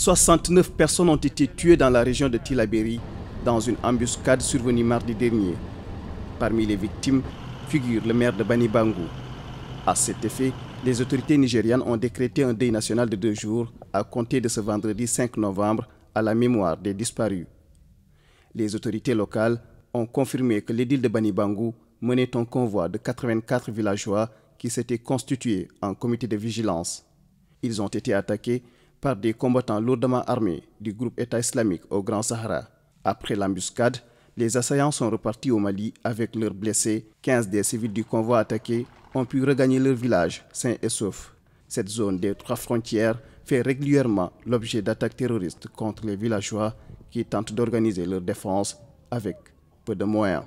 69 personnes ont été tuées dans la région de Tilaberi dans une embuscade survenue mardi dernier. Parmi les victimes figure le maire de Bani bangou À cet effet, les autorités nigérianes ont décrété un deuil national de deux jours à compter de ce vendredi 5 novembre à la mémoire des disparus. Les autorités locales ont confirmé que l'édile de Banibangu menait un convoi de 84 villageois qui s'étaient constitués en comité de vigilance. Ils ont été attaqués par des combattants lourdement armés du groupe État islamique au Grand Sahara. Après l'embuscade, les assaillants sont repartis au Mali avec leurs blessés. 15 des civils du convoi attaqué ont pu regagner leur village, sains et saufs. Cette zone des trois frontières fait régulièrement l'objet d'attaques terroristes contre les villageois qui tentent d'organiser leur défense avec peu de moyens.